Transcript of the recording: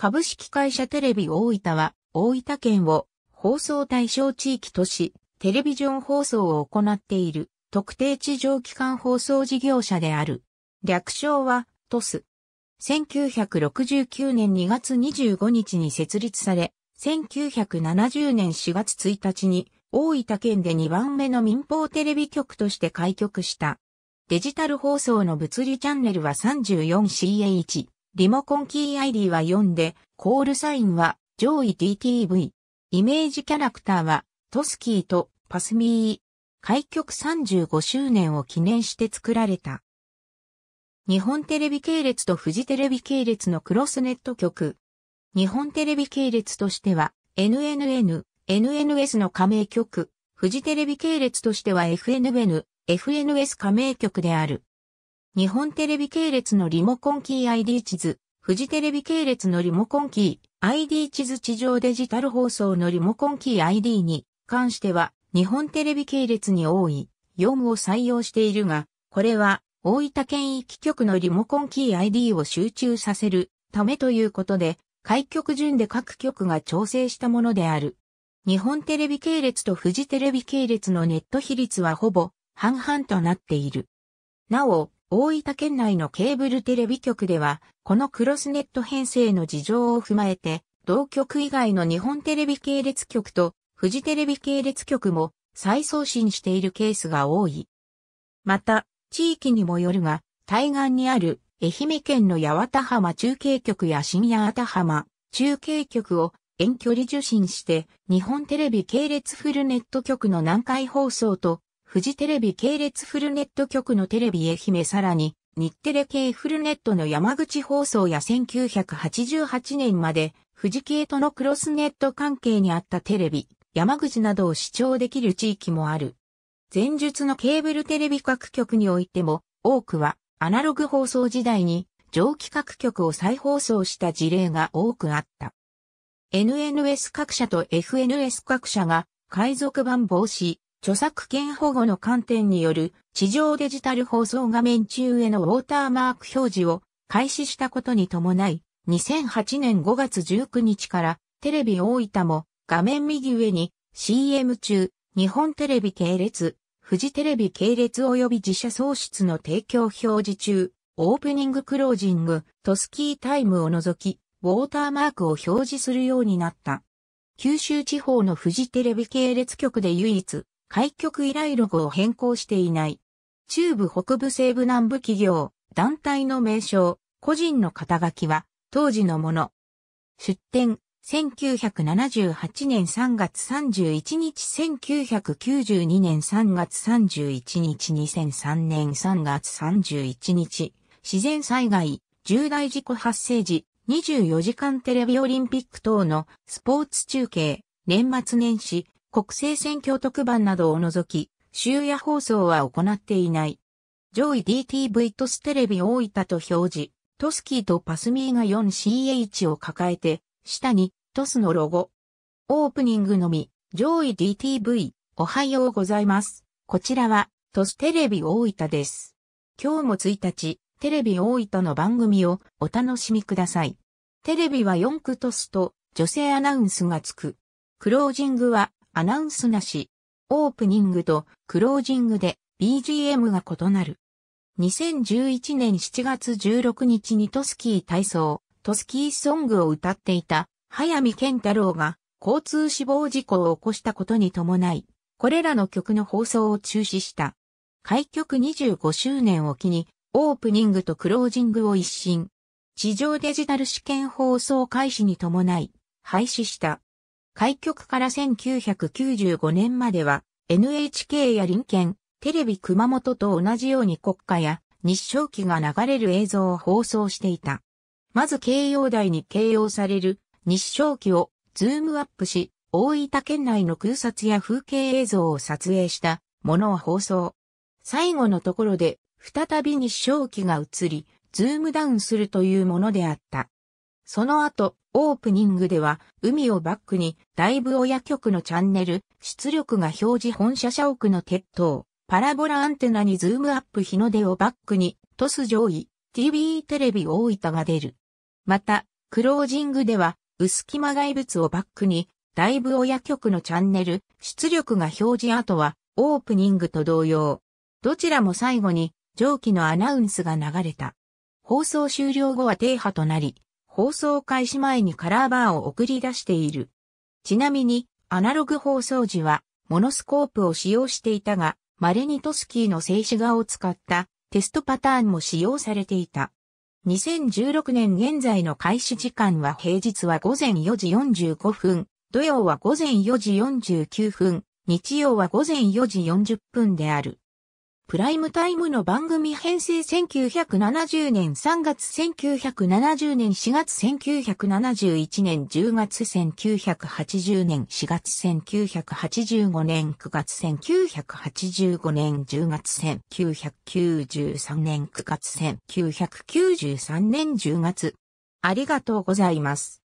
株式会社テレビ大分は、大分県を放送対象地域とし、テレビジョン放送を行っている特定地上機関放送事業者である。略称は、トス。1969年2月25日に設立され、1970年4月1日に大分県で2番目の民放テレビ局として開局した。デジタル放送の物理チャンネルは 34CA1。リモコンキー ID は4で、コールサインは上位 DTV。イメージキャラクターはトスキーとパスミー。開局35周年を記念して作られた。日本テレビ系列とフジテレビ系列のクロスネット局。日本テレビ系列としては NNN、NNS の加盟局、フジテレビ系列としては FNN、FNS 加盟局である。日本テレビ系列のリモコンキー ID 地図、フジテレビ系列のリモコンキー ID 地図地上デジタル放送のリモコンキー ID に関しては、日本テレビ系列に多い4を採用しているが、これは大分県域局のリモコンキー ID を集中させるためということで、開局順で各局が調整したものである。日本テレビ系列とフジテレビ系列のネット比率はほぼ半々となっている。なお、大分県内のケーブルテレビ局では、このクロスネット編成の事情を踏まえて、同局以外の日本テレビ系列局とフジテレビ系列局も再送信しているケースが多い。また、地域にもよるが、対岸にある愛媛県の八幡浜中継局や新八幡浜中継局を遠距離受信して日本テレビ系列フルネット局の南海放送とフジテレビ系列フルネット局のテレビ愛媛さらに、日テレ系フルネットの山口放送や1988年まで、富士系とのクロスネット関係にあったテレビ、山口などを視聴できる地域もある。前述のケーブルテレビ各局においても、多くはアナログ放送時代に上記各局を再放送した事例が多くあった。NNS 各社と FNS 各社が海賊版防止、著作権保護の観点による地上デジタル放送画面中へのウォーターマーク表示を開始したことに伴い、2008年5月19日からテレビ大分も画面右上に CM 中、日本テレビ系列、富士テレビ系列及び自社創出の提供表示中、オープニングクロージングトスキータイムを除き、ウォーターマークを表示するようになった。九州地方の富士テレビ系列局で唯一、開局以来ロゴを変更していない。中部北部西部南部企業、団体の名称、個人の肩書きは当時のもの。出展、1978年3月31日、1992年3月31日、2003年3月31日、自然災害、重大事故発生時、24時間テレビオリンピック等のスポーツ中継、年末年始、国政選挙特番などを除き、終夜放送は行っていない。上位 DTV トステレビ大分と表示、トスキーとパスミーが 4CH を抱えて、下にトスのロゴ。オープニングのみ、上位 DTV、おはようございます。こちらは、トステレビ大分です。今日も1日、テレビ大分の番組をお楽しみください。テレビは4区トスと女性アナウンスがつく。クロージングはアナウンスなし、オープニングとクロージングで BGM が異なる。2011年7月16日にトスキー体操、トスキーソングを歌っていた、早見健太郎が交通死亡事故を起こしたことに伴い、これらの曲の放送を中止した。開局25周年を機に、オープニングとクロージングを一新。地上デジタル試験放送開始に伴い、廃止した。開局から1995年までは NHK や林県、テレビ熊本と同じように国家や日照期が流れる映像を放送していた。まず慶応台に掲揚される日照期をズームアップし、大分県内の空撮や風景映像を撮影したものを放送。最後のところで再び日照期が移り、ズームダウンするというものであった。その後、オープニングでは、海をバックに、ライブ親局のチャンネル、出力が表示本社社屋の鉄塔、パラボラアンテナにズームアップ日の出をバックに、トス上位、TV テレビ大分が出る。また、クロージングでは、薄隙間外物をバックに、ライブ親局のチャンネル、出力が表示後は、オープニングと同様。どちらも最後に、上記のアナウンスが流れた。放送終了後は停波となり、放送開始前にカラーバーを送り出している。ちなみに、アナログ放送時は、モノスコープを使用していたが、稀にトスキーの静止画を使ったテストパターンも使用されていた。2016年現在の開始時間は平日は午前4時45分、土曜は午前4時49分、日曜は午前4時40分である。プライムタイムの番組編成1970年3月1970年4月1971年10月1980年4月1985年9月1985年10月1993年9月1993年10月ありがとうございます。